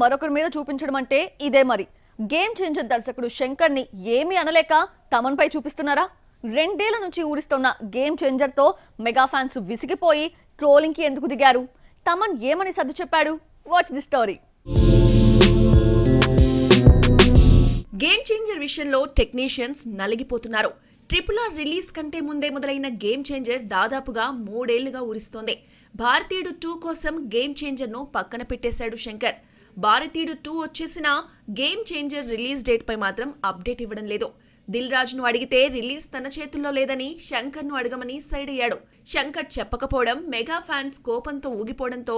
మరొకరి మీద చూపించడం అంటే ఇదే మరి గేమ్ చేంజర్ దర్శకుడు శంకర్ ని ఏమీ అనలేక తమన్పై చూపిస్తున్నారా రెండేళ్ల నుంచి ఊరిస్తున్న గేమ్ చేంజర్ తో మెగా ఫ్యాన్స్ విసిగిపోయి ట్రోలింగ్ కి ఎందుకు దిగారు తమన్ ఏమని సర్దు చెప్పాడు watch the story game changer విషయంలో టెక్నీషియన్స్ నలిగిపోతున్నారు ట్రిపుల్ ఆర్ రిలీజ్ కంటే ముందే మొదలైన గేమ్ చేంజర్ దాదాపుగా మూడేళ్లుగా ఊరిస్తోంది భారతీయుడు టూ కోసం గేమ్ చేంజర్ను పక్కన పెట్టేశాడు శంకర్ భారతీయుడు టూ వచ్చేసిన గేమ్ చేంజర్ రిలీజ్ డేట్ పై మాత్రం అప్డేట్ ఇవ్వడం లేదు దిల్ రాజును అడిగితే రిలీజ్ తన చేతుల్లో లేదని శంకర్ ను అడగమని సైడ్ అయ్యాడు శంకర్ చెప్పకపోవడం మెగా ఫ్యాన్స్ కోపంతో ఊగిపోవడంతో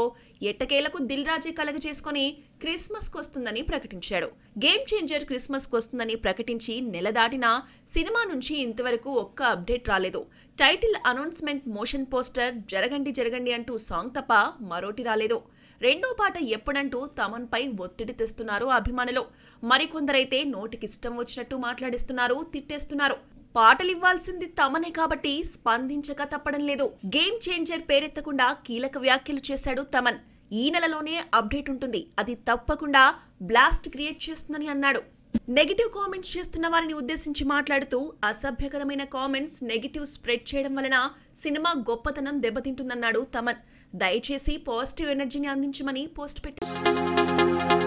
ఎట్టకేలకు దిల్ రాజే కలగ చేసుకుని క్రిస్మస్ వస్తుందని ప్రకటించాడు గేమ్ చేంజర్ క్రిస్మస్ వస్తుందని ప్రకటించి నెల దాటినా సినిమా నుంచి ఇంతవరకు ఒక్క అప్డేట్ రాలేదు టైటిల్ అనౌన్స్మెంట్ మోషన్ పోస్టర్ జరగండి జరగండి అంటూ సాంగ్ తప్ప మరోటి రాలేదు రెండో పాట ఎప్పుడంటూ తమన్పై ఒత్తిడి తెస్తున్నారు అభిమానులు మరికొందరైతే నోటికిష్టం వచ్చినట్టు మాట్లాడిస్తున్నారు తిట్టేస్తున్నారు పాటలివ్వాల్సింది తమనే కాబట్టి స్పందించక తప్పడం లేదు గేమ్ చేంజర్ పేరెత్తకుండా కీలక వ్యాఖ్యలు చేశాడు తమన్ ఈ నెలలోనే అప్డేట్ ఉంటుంది అది తప్పకుండా బ్లాస్ట్ క్రియేట్ చేస్తుందని అన్నాడు నెగిటివ్ కామెంట్స్ చేస్తున్న వారిని ఉద్దేశించి మాట్లాడుతూ అసభ్యకరమైన కామెంట్స్ నెగిటివ్ స్ప్రెడ్ చేయడం వలన సినిమా గొప్పతనం దెబ్బతింటుందన్నాడు తమన్ దయచేసి పాజిటివ్ ఎనర్జీని అందించమని పోస్ట్ పెట్టారు